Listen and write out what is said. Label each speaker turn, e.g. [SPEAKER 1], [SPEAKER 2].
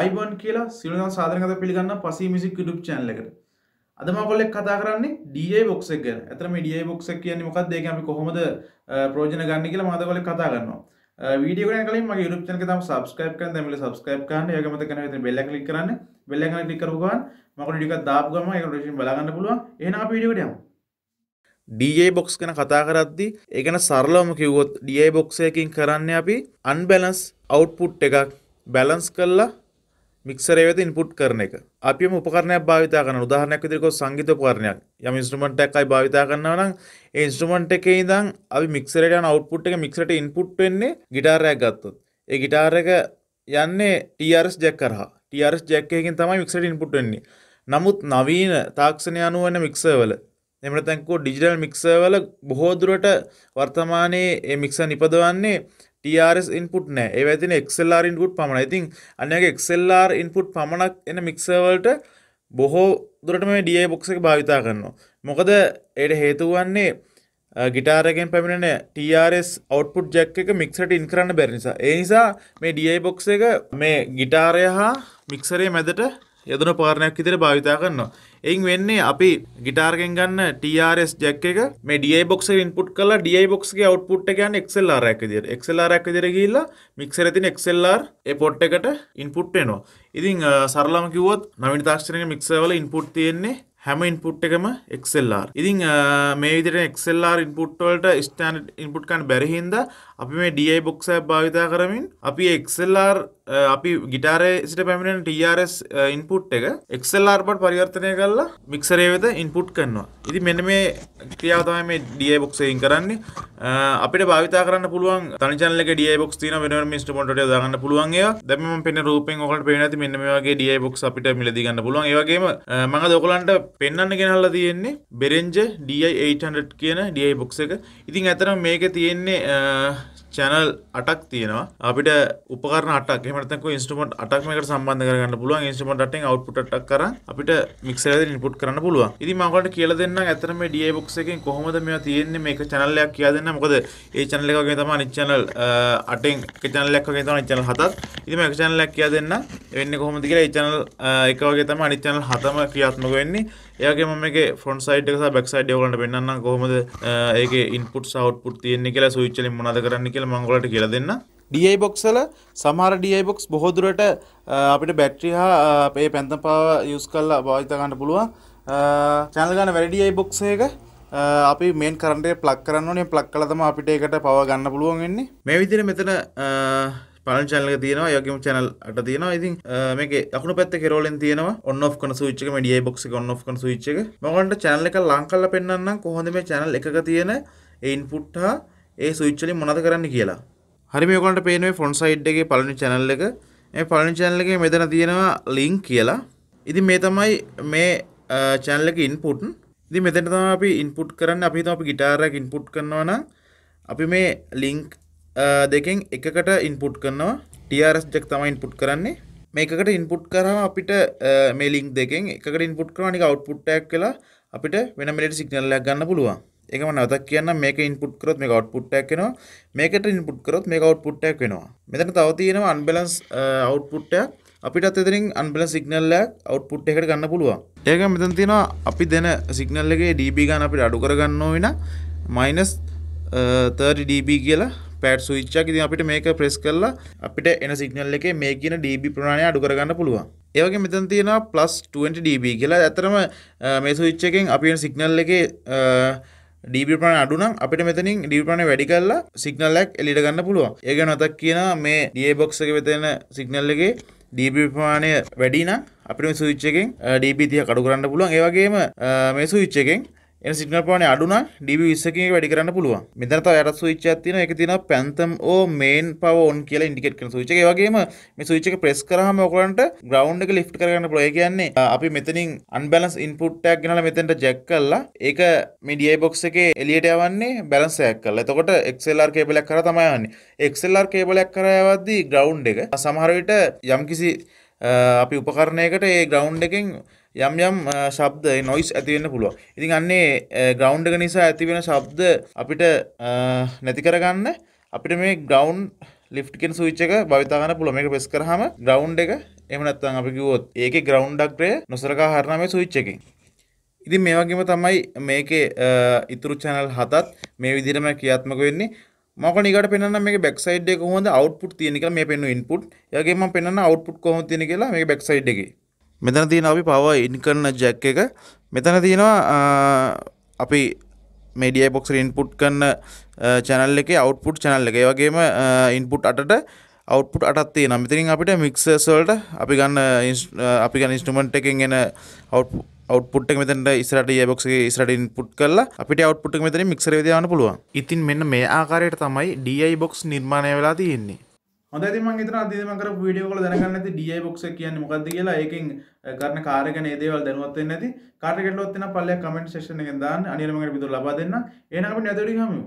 [SPEAKER 1] අයිබන් කියලා සිලුදම් සාධනකත පිළිගන්න පසී මිසික් ුප් චැන්ල එකට අදම කොලෙක් කතා කරන්නේ ඩිය බොක්සක් ගැන ඇතරම ඩිය බොක්සක් කියන්නේ මොකක් දෙක අපි කොහොමද ප්‍රෝජන ගන්න කියලා මද කොලෙක් කතා කරනවා වීඩියෝ ගන කලින් මගේ යුටුබ් channel එක තම subscribe කරන්න දැන් මෙල subscribe කරන්න ඒක මත කරන විතර bell එක click කරන්න bell එක click කරපු ගමන් මම කොහොමද ටිකක් දාපු ගමන් ඒක රොටේෂන් බලා ගන්න පුළුවන් එහෙනම් අපි වීඩියෝ එකට යමු ඩජ බොක්ස් කන කතා කරද්දි ඒගන සරලවම කිව්වොත් ඩියයි බොක්සයකින් කරන්න අපි අන්බැලන්ස් අවට්පුට් එකක් බැලන්ස් කල්ලා මික්සරේ වෙත ඉන්පුට් කරන එක. අපි යම් උපකරණයක් භාවිතා කරන උදාහරණයක් විදිහට සංගීත උපකරණයක් යම් ඉන්ස්ට්‍රුමන්ට් එකක් අපි භාවිතා කරනවා නම් ඒ ඉන්ස්ට්‍රුමන්ට් එකේ ඉඳන් අපි මික්සරේට යන අවුට්පුට් එක මික්සරට ඉන්පුට් වෙන්නේ গিitar එකක් ගත්තොත්. ඒ গিitar එක යන්නේ TRS jack කරහා. TRS jack එකකින් තමයි මික්සරට ඉන්පුට් වෙන්නේ. නමුත් නවීන තාක්ෂණය අනුව වෙන මික්සර්වල එහෙම නැත්නම් කෝ ඩිජිටල් මික්සර්වල බොහෝ දුරට වර්තමානයේ මේ මික්සර් නිපදවන්නේ TRS ඉන්පුට් නෑ. ඒ වැදින XLR ඉන්පුට් පමණයි. ඉතින් අන්න වගේ XLR ඉන්පුට් පමණක් එන මික්සර් වලට බොහෝ දුරට මේ DI box එක භාවිතා කරනවා. මොකද ඒට හේතුව වන්නේ ගිටාර එකෙන් පැමිණෙන TRS output jack එක මික්සරට ඉන් කරන්න බැරි නිසා. ඒ නිසා මේ DI box එක මේ ගිටාරය හා මික්සරේ මැදට යදුන පාරණයක් ඉදිරිය භාවිතා කරනවා. එයින් වෙන්නේ අපි ගිටාර්ගෙන් ගන්න TRS jack එක මේ DI box එක input කරලා DI box එකේ output එක යන්නේ XLR එකක් විදියට. XLR එකක් විදියට ගිහිල්ලා mixer එකේ තියෙන XLR ඒ port එකට input වෙනවා. ඉතින් සරලම කිව්වොත් නවීන තාක්ෂණික mixer වල input තියෙන්නේ හැම ඉන්පුට් එකම XLR. ඉතින් මේ විදිහට XLR ඉන්පුට් වලට ස්ටෑන්ඩඩ් ඉන්පුට් ගන්න බැරි හින්දා අපි මේ ඩයි බොක්සයක් භාවිතා කරමින් අපි එක්සල්ර් අපි ගිටාරය සිට පැමිණෙන ටRS ඉන්පුට් එක එක්සල්ර් බට පරිවර්තනය කරලා මික්සරේ වෙත ඉන්පුට් කරනවා ඉති මෙන්න මේ ක්‍රියාවතම මේ ඩයි බොක්සයින් කරන්නේ අපිට භාවිතා කරන්න පුළුවන් තනිචල ඩිය බොක් තින වෙන මිට මොට දගන්න පුළුවන්ගේ දැම පෙන රූපෙන් ඔකට පෙනති මෙන්න මේගේ ඩිය බොක් අපිට මිලදිගන්න පුළුවන් ඒවගේ මඟ දොකලන්ට පෙන්න්න ගෙනහල්ලා තියෙන්නේ බෙරෙන්ජ ඩI800 කියන ඩයි බොක් එක ඉතින් ඇතරම් මේක තියෙන්නේ චැනල් අටක් තියෙනවා අපිට උපකරන අටක් එමතක ඉස්ටමට අටක් මේක සම්බන්ධ කරන්න පුළුවන් ඉස්ටමට අවට්පුටක් කර අපිට මික්සර ඉපුට් කරන්න පුළුව ඉති මකට කියල දෙන්න ඇතරම ඩිය බොක්ස එකෙන් කොහොමද මේ තියෙන්නේ මේක චැනල්ලයක් කියා දෙන්න මොකද ඒ චැනල එකගේ තම නිච්චනල් අටෙන් චැනලක් වගේ තම චැනල් හතත් ඉතිම චැනලක් කියා දෙන්න වෙන්න කොහොමද කියලා චනල් එක වගේ තමයි අනිත් channel හතම ක්‍රියාත්මක වෙන්නේ. ඒ වගේම මම මේකේ front side එක සහ back side එක ඔයගලන්ට පෙන්වන්නම් කොහොමද ඒකේ input සහ output තියෙන්නේ කියලා switch වලින් මොනවද කරන්න කියලා මම ඔයගලට කියලා දෙන්නම්. DI බොක්සල සමහර DI බොක්ස් බොහෝ දුරට අපිට බැටරි හා අපේ පැන්තම් පාව යූස් කරලා භාවිත කරන්න පුළුවන්. channel ගන්න වැඩි DI බොක්ස් එක අපි මේන් කරන්ටේ ප්ලක් කරන්නනේ ප්ලක් කළතම අපිට ඒකට පව ගන්න පුළුවන් වෙන්නේ මේ විදිහට මෙතන පලන් චැනල තියෙනවා යගේම චැනල් අට තියෙනවා ඉතින් මේක අකුණු පැත්ත කෙරෝලෙන් තියෙනවා ඔන්න ඔෆ් කන සුවිච් එක ඩිය බොක්ස් එක ඔන්න ඔෆ් කන සුවිච් එක මම ඔන්ට channel එක ලං කරලා පෙන්නන්නම් කොහොමද මේ channel එකක තියෙන ඒ input හා ඒ switch වලින් මොනවද කරන්න කියලා හරි මේ ඔයගොල්ලන්ට පේන්නේ ෆොන්ට් සයිඩ් එකේ පළවෙනි channel එක මේ පළවෙනි channel එකේ මෙතන තියෙනවා link කියලා ඉතින් මේ තමයි මේ channel එකේ input ඉතින් මෙතන තමයි අපි input කරන්න අපි හිතමු අපි ගිටාරයක් input කරනවා නම් අපි මේ link දෙකෙන් එකකට ඉන්පුට් කරනවා ටRS ජෙක් තමයි ඉන්පුට් කරන්නේ මේකට ඉන්පුට් කරහම අපිට මේලිින් දෙකෙන් එකට ඉන්පුට් කරනික අවට්පුට්ටක් කලා අපිට වෙනමට සිගනල්ලයක් ගන්න පුළුවන් එකම නතක් කියන්න මේක ඉන්පුට් කරොත් මේ අවට්පුට්ටක් වෙනවා මේකට ඉන්පුට් කරොත් මේ අවට්පුට්ටක් වෙනවා මෙතන තව තියෙනවා අන්බලන්ස් අවට්පුට්ටයක් අපිට අතරින් අන්බල සිගනල්ලයක් අවට්පුට් එකට ගන්න පුළුවන් ඒක මෙතන් තියෙනවා අපි දෙන සිගනල්ලගේ ඩබ ගන්න අපිට අඩු කරගන්න වෙන මයිනස් 30 ඩB කියලා ස්පෑට් සුවිච්චක් ඉතින් අපිට මේක ප්‍රෙස් කරලා අපිට එන සිගනල් එකේ මේ කියන DB ප්‍රමාණය අඩු කරගන්න පුළුවන්. ඒ වගේ මෙතන තියෙනවා +20 dB කියලා. ඇත්තටම මේ ස්විච් එකෙන් අපි වෙන සිගනල් එකේ ඩීබි ප්‍රමාණය අඩු නම් අපිට මෙතනින් ඩීබි ප්‍රමාණය වැඩි කරලා සිග්නල් එකක් එළියට ගන්න පුළුවන්. ඒක ගැන මතක් කියන මේ DA box එකේ වෙතෙන සිග්නල් එකේ DB ප්‍රමාණය වැඩි නම් අපිට මේ ස්විච් එකෙන් DB 30 අඩු කරන්න පුළුවන්. ඒ වගේම මේ ස්විච් එකෙන් එන සිගනල් ප්‍රමාණය අඩු නම් DB 20කින් වැඩි කරන්න පුළුවන්. මෙතන තව යටත් ස්විච් එකක් තියෙනවා. ඒක තියෙනවා Phantom O main power on කියලා ඉන්ඩිකේට් කරන ස්විච් එක. ඒ වගේම මේ ස්විච් එක ප්‍රෙස් කරාම ඔයගලන්ට ග්‍රවුන්ඩ් එක ලිෆ්ට් කරගන්න පුළුවන්. ඒ කියන්නේ අපි මෙතනින් unbalanced input එකක් ගෙනලා මෙතෙන්ට jack කරලා ඒක මේ DI box එකේ එළියට යවන්නේ බැලන්ස් එකක් කරලා. එතකොට XLR කේබල් එකක් කරා තමයි යන්නේ. XLR කේබල් එකක් කරා යවද්දී ග්‍රවුන්ඩ් එක සමහර විට යම්කිසි අපි උපකරණයකට ඒ ග්‍රවන්් එකෙන් යම් යම් ශබ්ද නොයිස් ඇතිවෙන්න පුළුව ඉතින් අන්නේ ග්‍රවන්් එක නිසා ඇතිවෙන ශබ්ද අපිට නැති කරගන්න අපිට මේ ග්‍රවන්් ලිෆ්ටකෙන් සූච්චක භවිතාගන්න පුළොම එක පෙස් කරහම ග්‍රවන්් එක එමනත්තන් අපි කිවොත් ඒක ග්‍රවන්් ඩක්්‍රේ නොසරකා හරණමේ සූච්චකින් ඉතින් මේ වගේම තමයි මේකේ ඉතුරු චැනල් හතත් මේ විදිරම ක්‍රියාත්මක වෙන්නේ මකනිකට පෙන්න්න මේ බෙක්සයිඩ් එක හොඳ අවට්පුට් තියෙනක මේ පෙන්ු ඉන්පුට් යගේම පෙන්න්න අවට්පුට් කොහ තියෙන කියලා මේ බෙක්සයිඩ් එක මෙතන තියෙන අපි පව ඉන් කරන ජැක් එක මෙතන තියෙනවා අපි මෙඩිය බොක්ස ඉන්පුට් කරන්න චැනල් එක අවට්පුට් චැනල් එක වගේම ඉන්පුට් අටට අවට්පුට් අටත්තේ නම් මෙතිරින් අපිට මික්සර්ස්වලට අපි ගන්න අපි ගන්න ඉස්ටමට් එකෙන් එන අවට්පුට් අවට්පුට් එක මෙතනට ඉස්සරහට gearbox එකේ ඉස්සරහට ඉන්පුට් කරලා අපිට output එක මෙතනින් mixer එකේ දාන්න පුළුවන්. ඉතින් මෙන්න මේ ආකාරයට තමයි DI box නිර්මාණය වෙලා තියෙන්නේ. හොඳ ඉතින් මම හිතනවා අද ඉතින් මම කරපු වීඩියෝ වල දැනගන්න ඇති DI box එක කියන්නේ මොකක්ද කියලා. ඒකෙන් කරන කාර්ය ගැන ඒ දේවල් දැනුවත් වෙන්න ඇති. කාර්ය ගැටලුවක් තියෙනවා පල්ලෙය comment section එකෙන් දාන්න. අනිවාර්යයෙන්ම මගේ විතර ලබා දෙන්න. එහෙනම් අපි නැවත වීඩියෝ හමු.